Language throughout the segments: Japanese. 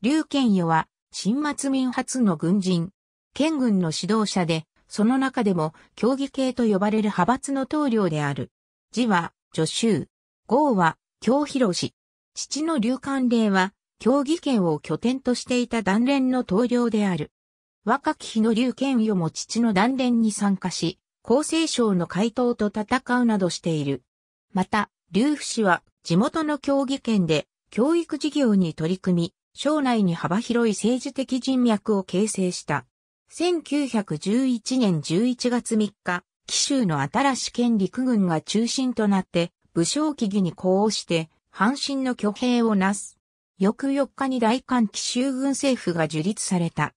劉建与は、新末民初の軍人、県軍の指導者で、その中でも、競技系と呼ばれる派閥の棟梁である。字は、助州。号は、京広氏。父の劉関令は、競技権を拠点としていた断連の棟梁である。若き日の劉建与も父の断連に参加し、厚生省の回答と戦うなどしている。また、劉府氏は地元の競技権で教育事業に取り組み、省内に幅広い政治的人脈を形成した。1911年11月3日、紀州の新し県陸軍が中心となって、武将起義に呼応して、阪神の挙兵をなす。翌4日に大韓紀州軍政府が樹立された。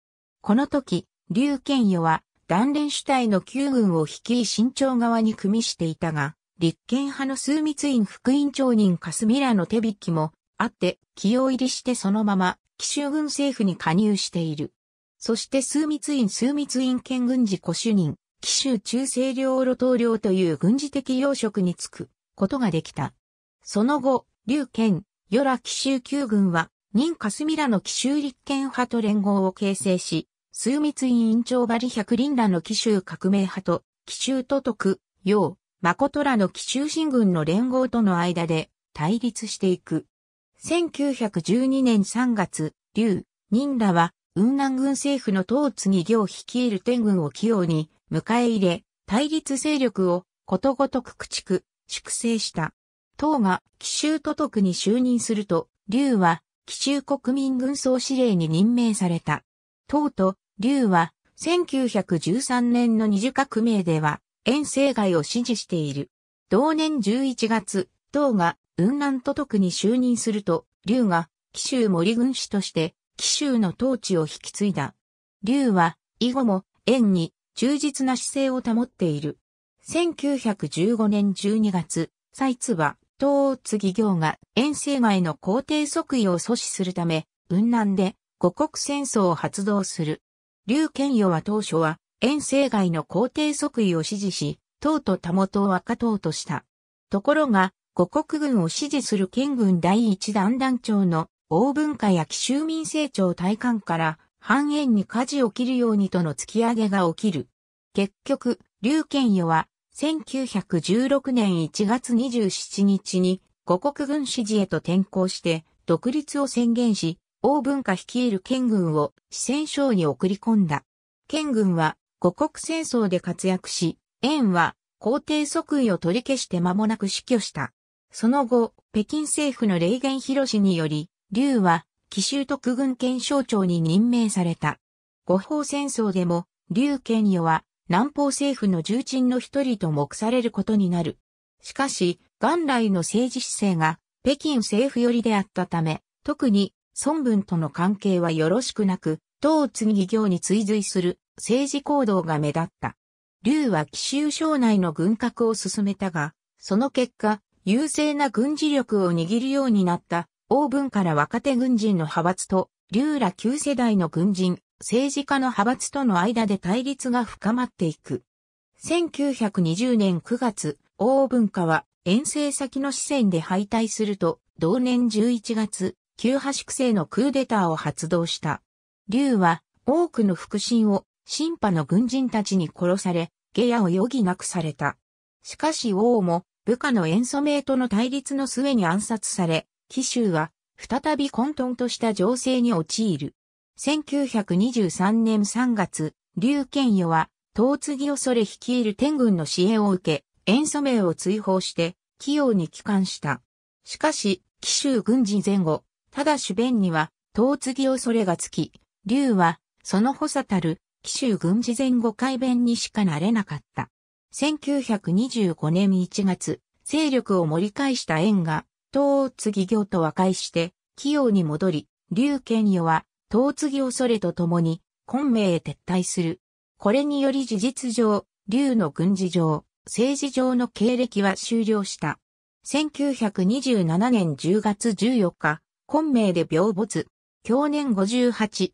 この時、劉建与は、断連主体の旧軍を率い新朝側に組みしていたが、立憲派の枢密院副院長人霞らの手引きも、あって、起用入りしてそのまま、奇襲軍政府に加入している。そして枢密院枢密院兼軍事古主任、奇襲中西領路頭領という軍事的要職に就くことができた。その後、劉県、与良奇襲旧軍は、任霞らの奇襲立憲派と連合を形成し、枢密院院長張百林らの奇襲革命派と、奇襲都督、要、誠らの奇襲新軍の連合との間で対立していく。1912年3月、劉、任らは、雲南軍政府の東次行率いる天軍を起用に迎え入れ、対立勢力をことごとく駆逐、粛清した。党が奇襲都督に就任すると、劉は奇襲国民軍総司令に任命された。党と劉は1913年の二次革命では遠征外を支持している。同年11月、党が雲南都督に就任すると、劉が紀州森軍師として紀州の統治を引き継いだ。劉は以後も縁に忠実な姿勢を保っている。1915年12月、蔡津は東次行が遠征外の皇帝即位を阻止するため、雲南で五国戦争を発動する。劉賢与は当初は遠征外の皇帝即位を支持し、党と他元を赤党とした。ところが、五国軍を支持する県軍第一団団長の大文化や奇襲民成長体感から半円に舵を切るようにとの突き上げが起きる。結局、劉県与は1916年1月27日に五国軍支持へと転向して独立を宣言し、大文化率いる県軍を四川省に送り込んだ。県軍は五国戦争で活躍し、円は皇帝即位を取り消して間もなく死去した。その後、北京政府の霊言広氏により、劉は、奇襲特軍憲省長に任命された。五方戦争でも、劉賢与は、南方政府の重鎮の一人と目されることになる。しかし、元来の政治姿勢が、北京政府寄りであったため、特に、孫文との関係はよろしくなく、党次議業に追随する政治行動が目立った。劉は奇襲省内の軍拡を進めたが、その結果、優勢な軍事力を握るようになった王文から若手軍人の派閥と、竜ら旧世代の軍人、政治家の派閥との間で対立が深まっていく。1920年9月、王文化は遠征先の四川で敗退すると、同年11月、旧派粛清のクーデターを発動した。竜は多くの腹心を新派の軍人たちに殺され、下野を余儀なくされた。しかし王も部下の塩素名との対立の末に暗殺され、紀州は再び混沌とした情勢に陥る。1923年3月、劉賢与は、東継を恐れ率いる天軍の支援を受け、塩素名を追放して、器用に帰還した。しかし、紀州軍事前後、ただ主弁には、東継を恐れがつき、劉は、その補佐たる、紀州軍事前後改弁にしかなれなかった。1925年1月、勢力を盛り返した縁が、東ぎ行と和解して、器用に戻り、劉賢与は、東ぎ恐れと共に、昆明へ撤退する。これにより事実上、劉の軍事上、政治上の経歴は終了した。1927年10月14日、昆明で病没、去年58。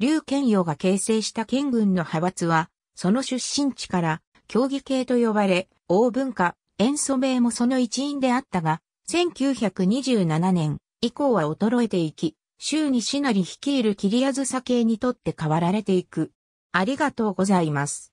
劉賢与が形成した県軍の派閥は、その出身地から、競技系と呼ばれ、王文化、塩素名もその一員であったが、1927年以降は衰えていき、週にしなり率いる切りアずさ系にとって変わられていく。ありがとうございます。